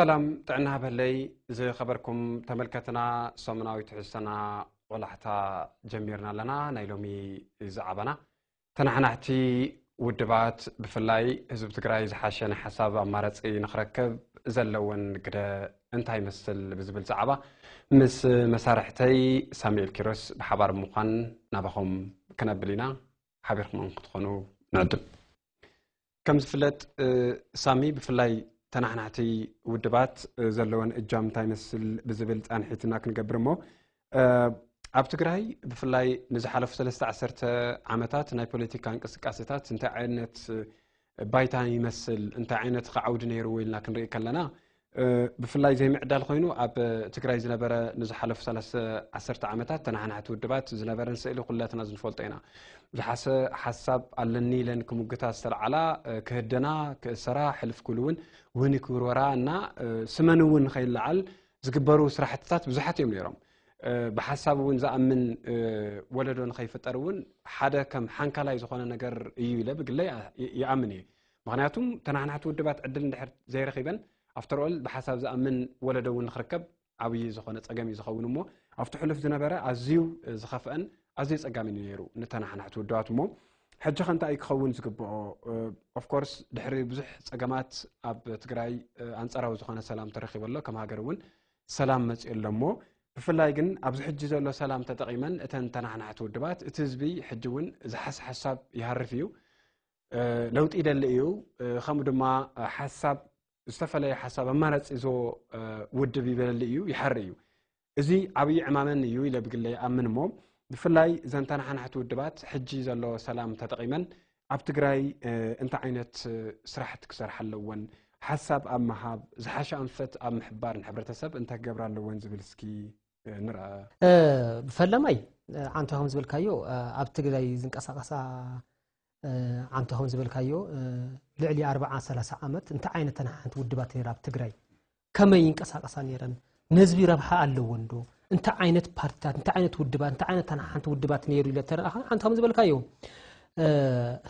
ሰላም ጥዕና በለይ ዝኸበርኩም ተመልከትና ሰሙናዊ ትሕዝቶና ቆላሕታ ጀሚርና ኣለና ናይ ሎሚ ዛዕባና ተናሕናሕቲ ውድባት ብፍላይ ህዝቢ ትግራይ ዝሓሸ ናይ ሓሳብ ኣማረፂ ንክረክብ ዘለውን ግደ እንታይ ይመስል ብዝብል ዛዕባ ምስ መሳርሕተይ ሳሙኤል ኪሮስ ብሓባር ምዃን ናባኹም ክነብል ኢና ሓቢርኩም ክትኾኑ ንዕድም ከም ዝፍለጥ ሳሚ ብፍላይ ተናሕናሕቲ ውድባት ዘለዎን እጃም እንታይ መስል ብዝብል ፃንሒትና ክንገብር እሞ ኣብ ትግራይ ብፍላይ ንዝሓለፉ ሰለስተ ዓሰርተ ዓመታት ናይ ፖለቲካ እንቅስቃሴታት እንታይ ዓይነት ባይታ ይመስል እንታይ ዓይነት ከ ዓውዲ ነይሩ ኢልና ክንርኢ ከለና ብፍላይ ዘይምዕዳል ኮይኑ ኣብ ትግራይ ዝነበረ ንዝሓለፉ 31 ዓመታት ተናሕናሕቲ ውድባት ዝነበረ ንስእሊ ዂለትና ዝንፈልጦ ኢና ብዙሓሰ ሓሳብ ኣለኒ ኢለን ክምግታ ዝተለዓላ ክህደና ክእሰራ ሕልፍኩሉ እውን ውኒ ክሩበራ እና ስመን እውን ኸይለዓል ዝግበሩ ስራሕትታት ብዙሓት እዮም ነይሮም ብሓሳብ እውን ዝኣምን ወለዶን ኸይፍጠር እውን ሓደ ከም ሓንካላይ ዝኾነ ነገር እዩ ኢለ ብግለ ይኣምን እየ ምኽንያቱ ተናሕናሕቲ ውድባት ዕድል እንድሕር ዘይረኺበን ኣፍተር ኦል ብሓሳብ ዝኣምን ወለዶ እውን ንክርከብ ዓብዪ ዝኾነ ፀገም እዩ ዝኸውን እሞ ኣብቲ ሕሉፍ ዝነበረ ኣዝዩ ዝኸፍአን ኣዝዩ ፀጋሚን እዩ ነይሩ ንተናሓናሕቲ ውድባት እሞ ሕጂ ኸ እንታይ ክኸውን ዝግብኦ ኦፍኮርስ ድሕሪ ብዙሕ ፀገማት ኣብ ትግራይ ኣንፀራዊ ዝኾነ ሰላም ተረኪቡ ኣሎ ከም ሃገር እውን ሰላም መፅኡ ኣሎ እሞ ብፍላይ ግን ኣብዚ ሕጂ ዘሎ ሰላም ተጠቂመን እተን ተናሕናሕቲ ውድባት እቲ ህዝቢ ሕጂ እውን ዝሓስ ሓሳብ ይሃርፍ እዩ ለውጢ ይደሊ እዩ ከምኡ ድማ ሓሳብ ዝተፈላለየ ሓሳብ ኣማራፂ ዞ ውድብ ይበለሊ እዩ ይሓሪ እዩ እዚ ዓብዪ ዕማመን እዩ ኢለ ብግለይ ኣምን እሞ ብፍላይ እዘን ተናሓናሕቲ ውድባት ሕጂ ዘሎ ሰላም ተጠቒመን ኣብ ትግራይ እንታይ ዓይነት ስራሕቲ ክሰርሓ ኣለወን ሓሳብ ኣብ ምሃብ ዝሓሸ ኣንፈት ኣብ ምሕባር ንሕብረተሰብ እንታይ ክገብር ኣለወን ዝብል እስኪ ንርአ ብፈለማይ ዓንቲ ከም ዝብልካዮ ኣብ ትግራይ ዝንቀሳቐሳ ኣንቲ ከም ዝበልካዮ ልዕሊ 4030 ዓመት እንታይ ዓይነት ተናሓንቲ ውድባት ነራ ኣብ ትግራይ ከመይ ይንቀሳቀሳ ነይረን ንህዝቢ ረብሓ ኣለዎን ዶ እንታይ ዓይነት ፓርቲታት እንታይ ዓይነት ውድባት እንታይ ዓይነት ተናሓንቲ ውድባት ነይሩ ኢለ ተረእኻ ኣንቲ ከም ዝበልካዮ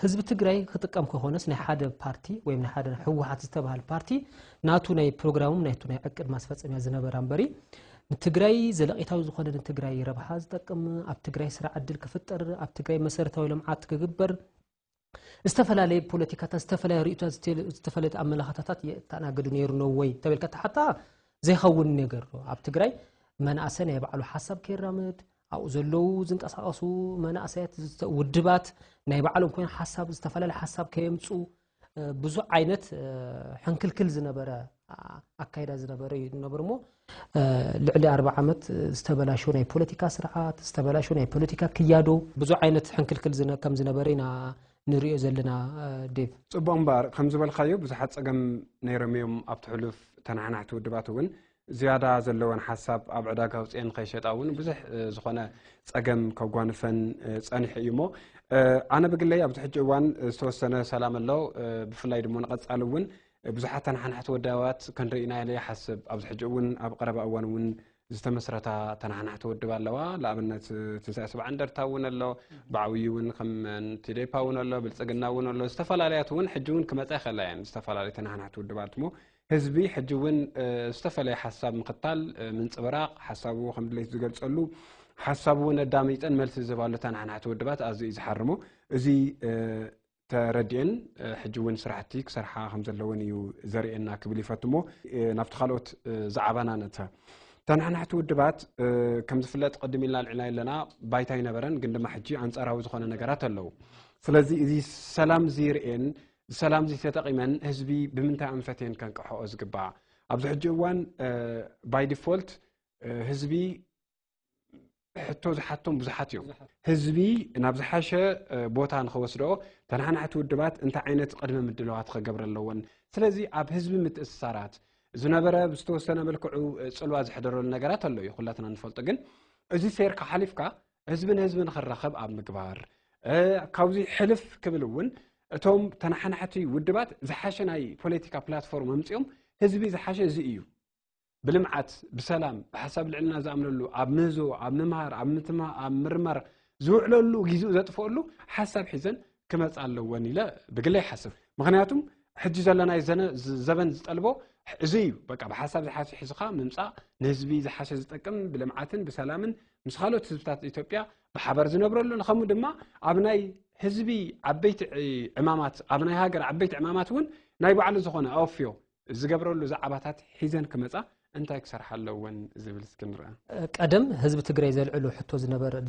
ህዝቢ ትግራይ ክጥቀም ከኾነስ ናይ ሓደ ፓርቲ ወይ ናይ ሓደ ህወሓት ዝተባሃል ፓርቲ ናቱ ናይ ፕሮግራሙም ናቱ ናይ ዕቅድ ማስፈፀሚያ ዝነበራ እምበሪ ንትግራይ ዘለቂታዊ ዝኾነ ንትግራይ ረብሓ ዝጠቅም ኣብ ትግራይ ስራሕ ዕድል ክፍጥር ኣብ ትግራይ መሰረታዊ ልምዓት ክግበር ዝተፈላለዩ ፖለቲካታት ዝተፈላለዩ ርእቶታት ዝተፈለጥ ኣመላኽታታት ተኣናገዱ ነይሩ ኖ ወይ ተበልካ ሓታ ዘይኸውን ነገር ኣብ ትግራይ መናእሰ ናይ ባዕሉ ሓሳብ ከይራምድ ኣብኡ ዘለው ዝንቀሳቐሱ መናእሰያት ውድባት ናይ ባዕሎም ኮይኑ ሓሳብ ዝተፈላለየ ሓሳብ ከየምፁ ብዙሕ ዓይነት ሕንክልክል ዝነበረ ኣካይዳ ዝነበረ እዩ ዝነበሩ እሞ ልዕሊ ኣርባ ዓመት ዝተበላሸ ናይ ፖለቲካ ስርዓት ዝተበላሸ ናይ ፖለቲካ ክያዶ ብዙሕ ዓይነት ሕንክልክል ከም ዝነበረ ኢና ንሪኦ ዘለና ዴቭ ፅቡቅ እምበር ከም ዝበልካዮ ብዙሓት ፀገም ነይሮም እዮም ኣብቲ ሕሉፍ ተናሕናሕቲ ውድባት እውን ዝያዳ ዘለዎን ሓሳብ ኣብ ዕዳጋ ውፅአን ከይሸጣ እውን ብዙሕ ዝኾነ ፀገም ከጓንፈን ፀኒሑ እዩ ሞ ኣነ ብግለይ ኣብዚ ሕጂ እዋን ዝተወሰነ ሰላም ኣሎ ብፍላይ ድማ ንቐፃሊ እውን ብዙሓት ተናሓናሕቲ ወዳባት ከንሪኢና ኢለ ይሓስብ ኣብዚ ሕጂ እውን ኣብ ቀረባ እዋን እውን زتمسرتا تنعنعت ودبا لوا لابن تنسي سبع اندر تاون اللو بعوي ون كم تيدي باون اللو بلتسقنا ون اللو استفال عليات ون حجون كما تأخل يعني استفال علي تنعنعت ودبا لتمو هزبي حجون استفال حساب مقتال من صبراق حسابو خمد ليس دقل حسابو ندامي تن ملس زبالو تنعنعت ودبا تازي ازي ازي تردين حجون سرحتي كسرحا خمزلوني زرئنا كبلي فاتمو نفتخالوت زعبانا نتا ተናሕናሕቲ ውድባት ከም ዝፍለጥ ቅድም ኢልና ልዕልና ኣለና ባይታ ይነበረን ግን ድማ ሕጂ ኣንፃራዊ ዝኾነ ነገራት ኣለው ስለዚ እዚ ሰላም እዚ ይርእን ሰላም እዚ ተጠቂመን ህዝቢ ብምንታይ ኣንፈትን ከንቅሕኦ ዝግባእ ኣብዚ ሕጂ እዋን ባይ ዲፎልት ህዝቢ ሕቶ ዝሓቶም ብዙሓት እዮም ህዝቢ ናብ ዝሓሸ ቦታ ንክወስዶ ተናሕናሕቲ ውድባት እንታይ ዓይነት ቅድሚ ምድለዋት ከገብረ ኣለዎን ስለዚ ኣብ ህዝቢ ምትእስሳራት زنابرة بستوسنا ملكو صلوا زحدرول نجارات الله يخلتنا نفلتجن أزي سير كحلف كا هزبن هزبن خرخب أب مكبار كوزي حلف كبلون توم تنحن حتي ودبات زحشنا أي بوليتيكا بلاتفورم همتيهم هزبي زحش زي إيو بلمعت بسلام بحسب العلنا زعمل له أب مزو أب نمهر أب متما أب مرمر زو على له جزء ذات فقله حسب حزن كما تعلو وني لا بقلي حسب مغنياتهم حجز لنا زنا زبن تقلبه حزي بقى بحسب زحاس حزقة ممسا نزبي زحاس زتكم بلمعات بسلام مش خالو تزبطات إثيوبيا بحبر زنبرلو نخمو دما أبناي حزبي عبيت عمامات أبناي هاجر عبيت عمامات ون نايبو على زخونة أوفيو زجبرلو زعباتات حزن كمسا እንታይ ክሰርሓ ኣለዎን ዝብል እስኪ ንርአ ቀደም ህዝቢ ትግራይ ዘልዕሉ ሕቶ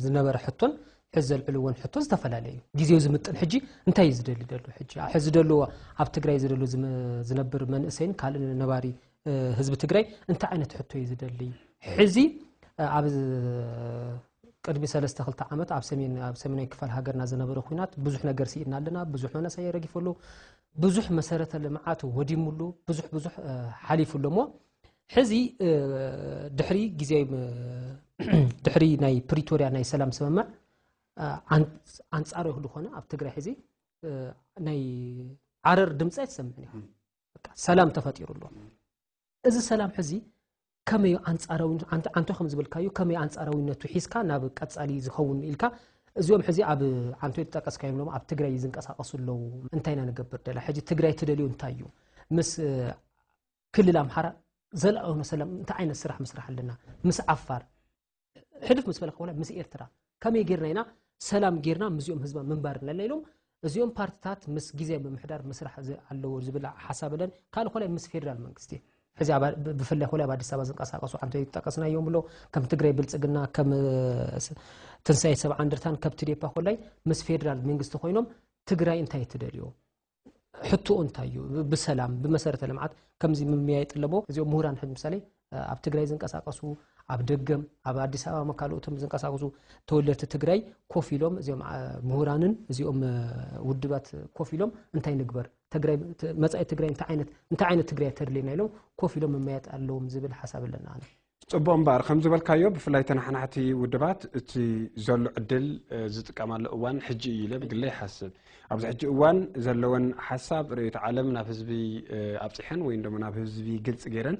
ዝነበረ ሕቶን ሕዚ ዘልዕልዎን ሕቶ ዝተፈላለየ እዩ ግዜኡ ዝምጥን ሕጂ እንታይ እዩ ዝደሊ ደሎ ሕጂ ሕዚ ደልዎ ኣብ ትግራይ ዝደሎ ዝነብር መንእሰይን ካልእ ነባሪ ህዝቢ ትግራይ እንታይ ዓይነት ሕቶ እዩ ዝደሊ ሕዚ ኣብ ቅድሚ 32 ዓመት ኣብ ሰሜናዊ ክፋል ሃገርና ዝነበረ ኩናት ብዙሕ ነገር ስኢድና ኣለና ብዙሕ መናእሰይ ረጊፈሉ ብዙሕ መሰረተ ልምዓት ወዲሙሉ ብዙሕ ብዙሕ ሓሊፉሉ እሞ حزي دحري جزي دحري ناي بريتوريا ناي سلام سمع عن عن صار يهدو خنا أبتقرا حزي ناي عرر دمسة سمعني سلام تفتير الله إذا سلام حزي كم يو عن صار وين عن عن تو خمس بالكايو كم يو عن صار وين تحس كان أبو كاتس علي زخون إلكا زوم حزي أب عن تو تكاس كايم لوم أبتقرا يزن كاس أصل لو انتينا نقبر ده لحجي تقرا تدليون تايو مس كل الأمحرة ዘላዊ መሰለ እንታይ ዓይነት ስራሕ ምስራሕ ኣለና ምስ ዓፋር ሕድፍ ምስ በለ ክኾነ ምስ ኤርትራ ከመይ ጌርና ኢና ሰላም ጌርና ምዚኦም ህዝባ ምንባር ኣለና ኢሎም እዚኦም ፓርቲታት ምስ ግዜ ብምሕዳር ምስራሕ ኣለዎ ዝብል ሓሳብ ለን ካልእ ኮላይ ምስ ፌደራል መንግስቲ ሕዚ ብፍላይ ኮላይ ኣብ ኣዲስ ኣበባ ዝንቀሳቀሱ ሓንቲ ጠቀስና እዮም ብሎ ከም ትግራይ ብልፅግና ከም ትንሳኤ ሰብዓ እንደርታን ከብቲ ዴፓ ኮላይ ምስ ፌደራል መንግስቲ ኮይኖም ትግራይ እንታይ ትደልዮ ሕትኡ እንታይ እዩ ብሰላም ብመሰረተ ልምዓት ከምዚ ምምያይ ጥለቦ እዚኦም ምሁራን ሕ ምሳሌ ኣብ ትግራይ ዝንቀሳቀሱ ኣብ ደገም ኣብ ኣዲስ ኣበባ መካልኦቶም ዝንቀሳቀሱ ተወለድቲ ትግራይ ኮፍ ኢሎም እዚኦም ምሁራንን እዚኦም ውድባት ኮፍ ኢሎም እንታይ ንግበር መፃኢ ትግራይ እንታይ ዓይነት ትግራይ ተድልየና ኢሎም ኮፍ ኢሎም መመያየጥ ኣለዎም ዝብል ሓሳብ ኣለና ኣነ ፅቡቅ እምበር ከም ዝበልካዮ ብፍላይ ተናሓናሕቲ ውድባት እቲ ዘሎ ዕድል ዝጥቀማሉ እዋን ሕጂ እዩ ኢለ ብግለ ይሓስብ ኣብዚ ሕጂ እዋን ዘለወን ሓሳብ ርእየት ዓለም ናብ ህዝቢ ኣብፅሐን ወይ ደሞ ናብ ህዝቢ ግልፂ ገይረን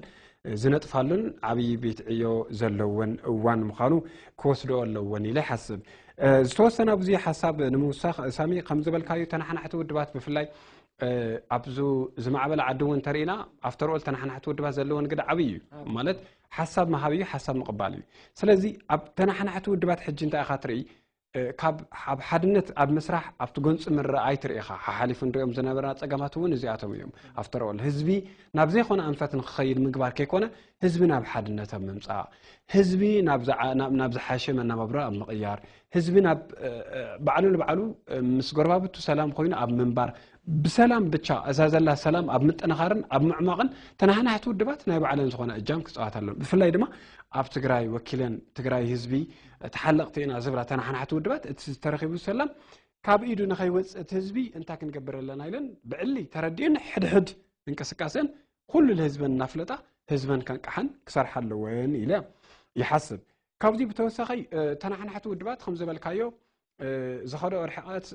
ዝነጥፋሉን ዓብዪ ቤት ዕዮ ዘለወን እዋን ምዃኑ ክወስዶ ኣለዎን ኢለ ይሓስብ ዝተወሰነ ኣብዚ ሓሳብ ንምውሳኽ ሳሚ ከም ዝበልካዮ ተናሓናሕቲ ውድባት ብፍላይ ኣብዚ ዝማዕበለ ዓዲ እውን ተርኢና ኣብተርኦል ተናሓናሕቲ ውድባት ዘለዎን ግዳ ዓብዪ እዩ ማለት ሓሳብ መሃብ እዩ ሓሳብ ምቕባል እዩ ስለዚ ኣብ ተናሓናሕቲ ውድባት ሕጂ እንታይ ኢኻ ትርኢ ካብ ኣብ ሓድነት ኣብ ምስራሕ ኣብቲ ጎንፂ ምረኣይ ትርኢኻ ሓሓሊፉ ንሪኦም ዝነበርና ፀገማት እውን እዚኣቶም እዮም ኣፍተረኦል ህዝቢ ናብ ዘይኮነ ኣንፈት ንክኸይድ ምግባር ከይኮነ ህዝቢ ናብ ሓድነት ኣብ ምምፃእ ህዝቢ ናብ ዝሓሸ መነባብሮ ኣብ ምቕያር ህዝቢ ናብ ባዕሉ ንባዕሉ ምስ ጎርባብቱ ሰላም ኮይኑ ኣብ ምንባር بسلام بتشا أزاز الله سلام أب مت أنخارن أب معمقن تنهانا حتو الدبات ناي بعلن زخونا الجام كتوعات اللهم في الليل ما أب تجراي وكيلن تجراي هزبي تحلق تينا زبرة تنهانا حتو الدبات تسترخي بسلام كاب إيدو نخي وز تهزبي أنت كن جبر الله نايلن بقلي تردين حد حد إنك سكاسن كل الهزب النفلتة هزب كان كحن كسر حلوين إلى يحسب كابدي بتوسخي تنهانا حتو الدبات خمسة بالكايو زخرو ارحات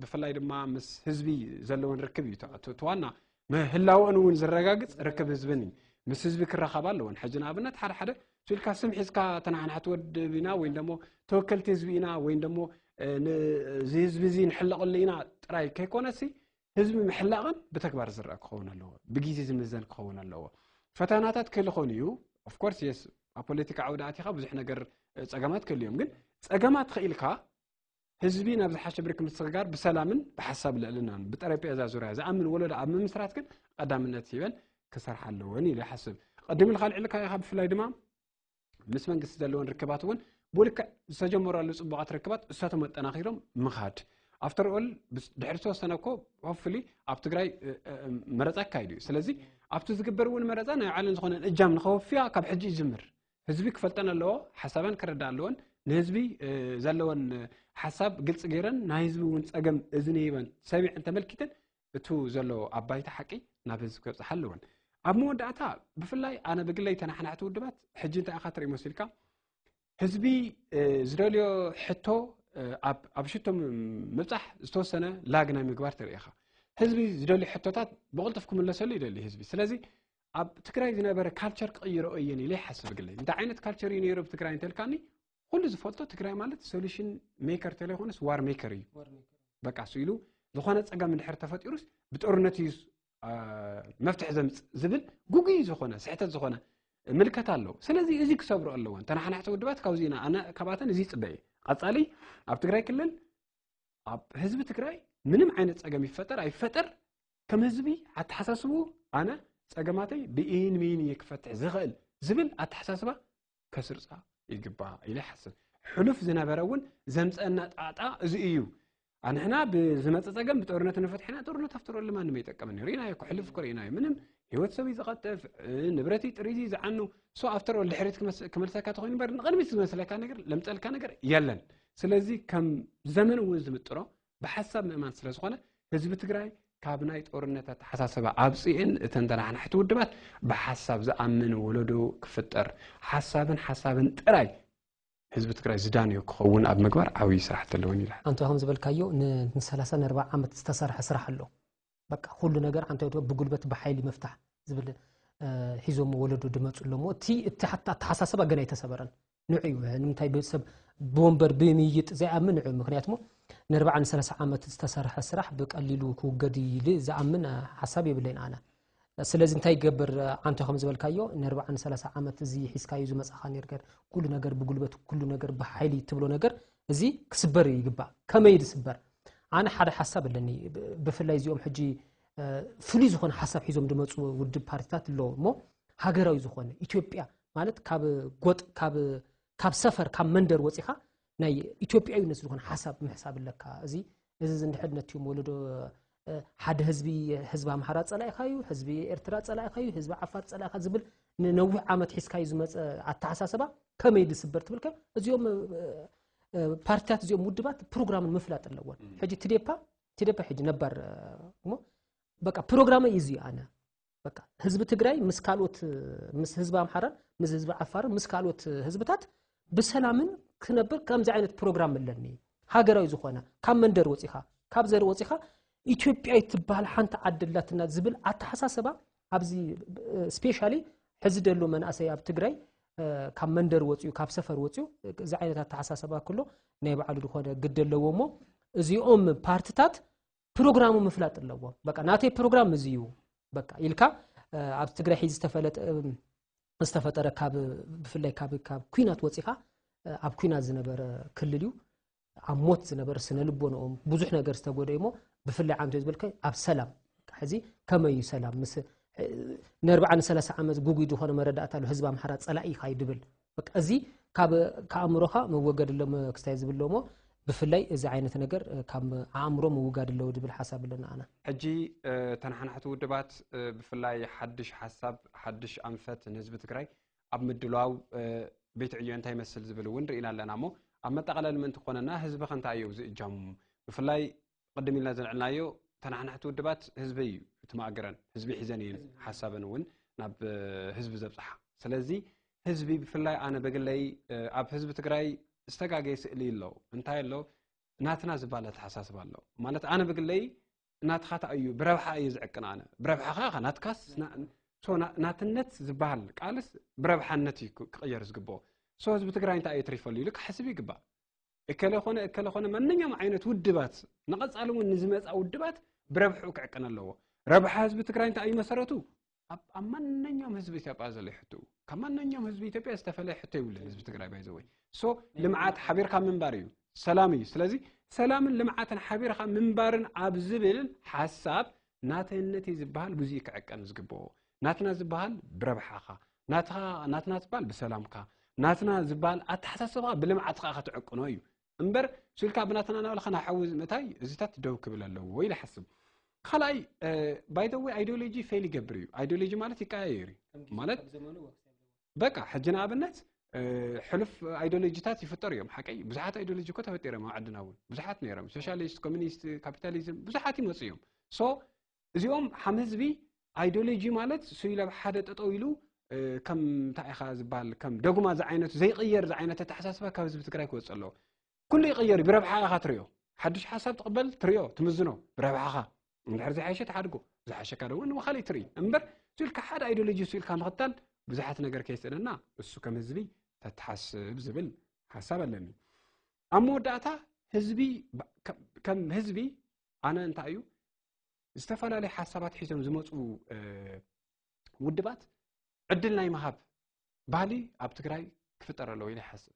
بفلاي دما مس حزبي زلون ركب يتو توانا ما هلاون ون زرغاغت ركب حزبني مس حزبي كرخابالون حجنا ابنت حد حد تقول كاسم حزكا تنعن حتود بينا وين دمو توكل تزبينا وين دمو نزيز بزين حلق لينا راي كيكونسي حزب محلقا بتكبر زرق خونا لو بجيز مزن خونا لو فتاناتات كل خونيو اوف كورس يس ا بوليتيك عوداتي خا بزحنا غير صقامات كل يوم كن صقامات خيلكا حزبی نبز حشبر کم تصرگار بسلامن به حساب لعلنان بترپی از ازور از آمن ولد آمن مسرات کن قدم نتیبل کسر حلوانی ل حسب قدم الخال علکه ای خب فلایدم مسمن قصد لون رکبات ون بولک سجوم را لس بقات رکبات استاتم تناخیرم مخاد افتر اول دهرسو استنکو هفلي ابتگرای مرتع کایدی سلزی ابتوز کبر ون مرتع نه علن خونه اجام نخو فیا کب حجی زمر حزبی کفتن لوا حسابن کرد نهزبي زلون حساب قلت غيرن نهزبي ونت أجم إذني من سبي أنت ملكتن بتو زلوا أباي تحكي نابز كبس حلون أبمو دعتا بفلاي أنا بقول لي تنحن عتو دبات حجي أنت أخاطر يمسلك هزبي زرليو حتو أب أبشتهم مفتح استو سنة لاجنا مقبرت ريخا هزبي زرليو حتو تات بقول تفكم الله سلي للي هزبي سلازي أب تكرين زينا برا كارتشر قيرو أيني ليه حسب بقول لي أنت عينت كارتشر ينيرو بتكرين تلكاني ኩሉ ዝፈልጦ ትግራይ ማለት ሶሉሽን ሜከር እንተለይኮነስ ዋር ሜከር እዩ በቃ እሱ ኢሉ ዝኾነ ፀገም እንድሕር ተፈጢሩስ ብጦርነት እዩ መፍትሒ ዘምፅ ዝብል ጉጉይ ዝኾነ ስሕተት ዝኾነ ምልከት ኣለዎ ስለዚ እዚ ክሰብሮ ኣለዎን ተናሓናሕቲ ውድባት ካብዚ ኢና ኣነ ካብኣተን እዚ ይፅበ እየ ቀፃሊ ኣብ ትግራይ ክልል ኣብ ህዝቢ ትግራይ ምንም ዓይነት ፀገም ይፈጠር ኣይፈጠር ከም ህዝቢ ኣተሓሳስቡ ኣነ ፀገማተይ ብኢን ሚን እየ ክፈትሕ ዝኽእል ዝብል ኣተሓሳስባ ከስርፃ يقبا إلى حسن حلف زنابرون زمسنا تعطى زئيو أنا هنا بزمت تجمع بتورنا تنفت حنا تورنا تفطر ولا ما نميت كمان يرينا يك حلف كرينا منهم هو تسوي زغت نبرتي تريدي زعنو سو أفطر ولا حريتك مس كمل سكات خوين برد غير ميس مسألة كان غير لم تقل كان غير يلا سلزي كم زمن وزمت ترى بحسب ما ما نسلز خلا هذي بتجري ካብ ናይ ጦርነት ኣተሓሳስባ ኣብፅእን እተን ተናሓናሕቲ ውድባት ብሓሳብ ዝኣምን ወለዶ ክፍጠር ሓሳብን ሓሳብን ጥራይ ህዝቢ ትግራይ ዝዳንዮ ክኸውን ኣብ ምግባር ዓብዪ ስራሕቲ ኣለዎን ኢላ ኣንተ ከም ዝበልካዮ ን34 ዓመት ዝተሰርሐ ስራሕ ኣሎ በቃ ኩሉ ነገር ኣንተ ብጉልበት ብሓይሊ መፍታሕ ዝብል ሒዞም ወለዶ ድመፁ ኣሎ እሞ እቲ ኣተሓሳስባ ገና ኣይተሰበረን ንዑ እዩ ንምንታይ ሰብ ብወንበር ብምይይጥ ዘይኣምን ንዑ ምክንያቱ ሞ ንርባዓን ሰለሳ ዓመት ዝተሰርሐ ስራሕ ብቀሊሉ ክውገድ ኢል ዝኣምን ሓሳብ የብለይን ኣነ ስለዚ እንታይ ይገብር ዓንተ ከም ዝበልካዮ ንርባዓን ሰላሳ ዓመት እዚ ሒዝካዩ ዝመፅኻ ነርገር ኩሉ ነገር ብጉልበት ኩሉ ነገር ብሓይሊ ትብሎ ነገር እዚ ክስበር ይግባእ ከመይ ድስበር ኣነ ሓደ ሓሳብ ኣለኒ ብፍላይ እዚኦም ሕጂ ፍሉይ ዝኾነ ሓሳብ ሒዞም ድመፁ ውድብ ፓርቲታት ኣለዎ እሞ ሃገራዊ ዝኾነ ኢትዮጵያ ማለት ካብ ጎጥ ካብ ካብ ሰፈር ካብ መንደር ወፂኻ ናይ ኢትዮጵያዊነት ዝኾነ ሓሳብ ምሕሳብ ኣለካ እዚ እዚ ዝንድሕድ ነትዮም ወለዶ ሓደ ህዝቢ ህዝቢ ኣምሓራ ፀላኢኻ እዩ ህዝቢ ኤርትራ ፀላኢኻ እዩ ህዝቢ ዓፋር ፀላኢኻ ዝብል ንነዊሕ ዓመት ሒዝካ እዩ ዝመፀ ኣተሓሳሰባ ከመይ ድስበር ትብልከም እዚኦም ፓርቲታት እዚኦም ውድባት ፕሮግራምን ምፍላጥ ኣለዎን ሕጂ ትዴፓ ትዴፓ ሕጂ ነባር እሞ በቃ ፕሮግራመ እዩ እዚዩ ኣነ በቃ ህዝቢ ትግራይ ምስ ካልኦት ምስ ህዝቢ ኣምሓራን ምስ ህዝቢ ዓፋርን ምስ ካልኦት ህዝብታት ብሰላምን ክነብር ከምዚ ዓይነት ፕሮግራም ኣለኒ ሃገራዊ ዝኾነ ካብ መንደር ወፂኻ ካብ ዘር ወፂኻ ኢትዮጵያ ትበሃል ሓንቲ ዓደላትና ዝብል ኣተሓሳሰባ ኣብዚ ስፔሻ ሕዚ ደሎ መናእሰይ ኣብ ትግራይ ካብ መንደር ወፅኡ ካብ ሰፈር ወፅኡ እዚ ዓይነት ኣተሓሳሰባ ከሎ ናይ በዓሉ ዝኾነ ግድ ኣለዎ ሞ እዚኦም ፓርትታት ፕሮግራሙ ምፍላጥ ኣለዎም ናተይ ፕሮግራም እዚ እዩ ኢልካ ኣብ ትግራይ ሒዚ ዝተፈለጠ ዝተፈጠረ ካብ ብፍላይ ካብ ካብ ኩናት ወፂኻ ኣብ ኩናት ዝነበረ ክልል እዩ ኣብ ሞት ዝነበረ ስነ ልቦንኦም ብዙሕ ነገር ዝተጎደዩ ሞ ብፍላይ ዓመት ዝብልከ ኣብ ሰላም ሕዚ ከመይ እዩ ሰላም ምስ ንኣርባዓ ንሰላሳ ዓመት ጉጉይ ዝኾነ መረዳእታ ኣሎ ህዝቢ ኣምሓራ ፀላኢ ኢኻ ይድብል እዚ ካብ ኣእምሮኻ መወገድ ሎም ክስታይ ዝብሎሞ ብፍላይ እዚ ዓይነት ነገር ካብ ኣእምሮ ምውጋድ ኣለው ዝብል ሓሳብ ኣለና ኣነ ሕጂ ተናሓናሕቲ ውድባት ብፍላይ ሓድሽ ሓሳብ ሓድሽ ኣንፈት ንህዝቢ ትግራይ ኣብ ምድልዋው ቤት ዕዮ እንታይ ይመስል ዝብል እውን ንርኢና ኣለና እሞ ኣብ መጠቃለለ ምእንት ክኮነና ህዝቢ ከእንታይ እዮ ዝእጀሙ ብፍላይ ቅድሚ ኢልና ዘንዕልናዮ ተናሓናሕቲ ውድባት ህዝቢ እዩ ትማእግረን ህዝቢ ይሒዘን እየን ሓሳብን እውን ናብ ህዝቢ ዘብፅሓ ስለዚ ህዝቢ ብፍላይ ኣነ በግለይ ኣብ ህዝቢ ትግራይ ዝተጋገየ ስእሊ ኣለዉ እንታይ ኣሎ ናትና ዝባለ ተሓሳስብ ኣለዉ ማለት ኣነ ብግለይ እናትኻታ እዩ ብረብሓ እዩ ዝዕቅን ኣነ ብረብሓ ኸ ናትካስ ናትነት ዝበሃል ቃልስ ብረብሓነት እዩ ክቕየር ዝግብኦ ሶ ህዝቢ ትግራይ እንታይ እዩ ትሪፈሉ ኢሉ ክሓስብ ይግባእ እከለ ኮነ እከለ ኮነ ማንኛም ዓይነት ውድባት ንቐፃሊ እውን ንዝመፃ ውድባት ብረብሕኡ ክዕቅን ኣለዎ ረብሓ ህዝቢ ትግራይ እንታይ እዩ መሰረቱ ኣብ ማንኛውም ህዝቢ ኢትዮጵያ ዘሎ ይሕትኡ ካብ ማንኛውም ህዝቢ ኢትዮጵያ ዝተፈለየ ሕቶ ይብልን ህዝቢ ትግራይ ባይዘወይ ሶ ልምዓት ሓቢርካ ምንባር እዩ ሰላም እዩ ስለዚ ሰላምን ልምዓትን ሓቢርካ ምንባርን ኣብ ዝብል ሓሳብ ናትነት ዝበሃል ብዙኡ ክዕቀን ዝግብኦ ናትና ዝበሃል ብረብሓኻ ናትና ዝበሃል ብሰላምካ ናትና ዝበሃል ኣተሓሳስብካ ብልምዓትካ ክትዕቅኖ እዩ እምበር ስልካ ብናትና ናበልካ ናብ ሓዊ ምእታይ እዚታት ደው ክብል ኣለዎ ኢሉ ይሓስብ خلاي باي ذا واي ايديولوجي فيلي جبريو ايديولوجي مالتي كايري مالت بقى حجنا ابنت حلف ايديولوجي تات يفطر يوم حقي بزحات ايديولوجي كوتا فطر ما عندنا هون بزحات نيرم سوشاليست كومونيست كابيتاليزم بزحات يمصي يوم سو زيوم حمزبي ايديولوجي مالت سويلا حدا تطويلو كم تاريخ زبال كم دوغما زعينت زي غير زعينت تحساسبه كوزب تكراي كوصلو كل يغير بربحه خاطريو حدش حساب تقبل تريو تمزنو بربحه اندحر زحشت حرقو زحش كذا وين وخلي تري امبر سلك حدا ايديولوجي سلك مغتال بزحت نجر كيس لنا السك مزبي تتحس بزبل حسب اللي امور داتا هزبي كم هزبي انا انت ايو استفنا لي حسابات حيزم زموت و آه، ودبات عدلنا يمهاب بالي ابتكراي كفتر لو يلي حسب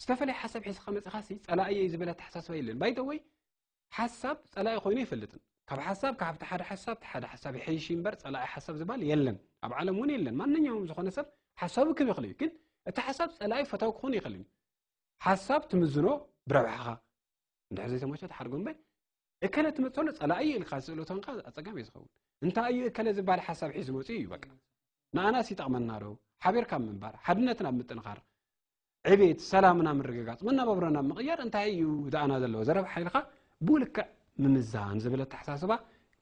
استفلي حسب حس خمس خاسي على اي زبلة حساس ويلن باي ذا حسب على اي خويني فلتن كاب حساب كاب تحد حساب تحد حساب حيش ينبرت على حساب زبال يلن أب عالم وين يلن ما نن يوم زخون سب حساب كم يخلي كن التحساب على أي فتاو خون يخلي حساب تمزنو بربعها ده زي تمشي تحرقون بين إكلة تمتولت على أي الخاص لو تنقاد أتقام يزخون أنت أي إكلة زبال حساب حزمو تي يبقى ما أنا سي تعمل نارو حبير كم من بار حدنا تنام سلامنا من رجعات من نبى برنا أنت أيو ده أنا ده اللي وزرب ምምዛን ዝብል ኣተሓሳስባ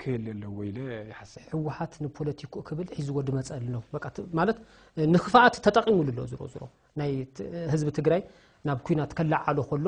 ክህል ኣለዎ ኢለ ይሓስብ ህወሓት ንፖለቲክኡ ክብል ሒዝዎ ድመፀ ኣሎ ማለት ንክፍኣት ተጠቂሙሉ ኣሎ ዝሮ ዝሮ ናይ ህዝቢ ትግራይ ናብ ኩናት ከላዓሎ ከሎ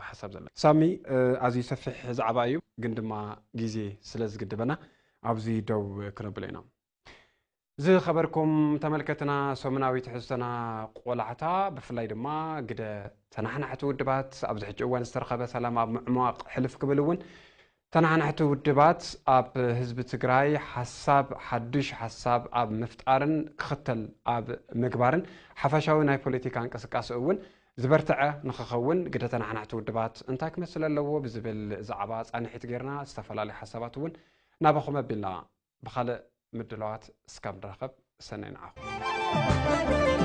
ዘለዎ ሓሳብ ዘለ ሳሚ ኣዝዩ ሰፊሕ ዛዕባ እዩ ግን ድማ ግዜ ስለ ዝግድበና ኣብዚ ደው ክነብሎ ኢና ዝኸበርኩም ተመልከትና ሰሙናዊ ትሕዝቶና ቆላዕታ ብፍላይ ድማ ግደ ተናሕናሕቲ ውድባት ኣብዚ ሕጂ እዋን ዝተረኸበ ሰላም ኣብ ምዕሟቕ ሕልፍ ክብል እውን ተናሕናሕቲ ውድባት ኣብ ህዝቢ ትግራይ ሓሳብ ሓዱሽ ሓሳብ ኣብ ምፍጣርን ክኽተል ኣብ ምግባርን ሓፈሻዊ ናይ ፖለቲካ እንቅስቃሴ እውን ዝበርትዐ ንክኸውን ግደተን ሓናሕቲ ውድባት እንታይ ክመስል ኣለዎ ብዝብል ዛዕባ ፃኒሒት ጌርና ዝተፈላለዩ ሓሳባት እውን ናባኹም ኣቢልና ብካልእ ምድለዋት እስካብ ንረኸብ ሰናይ ንዓኹም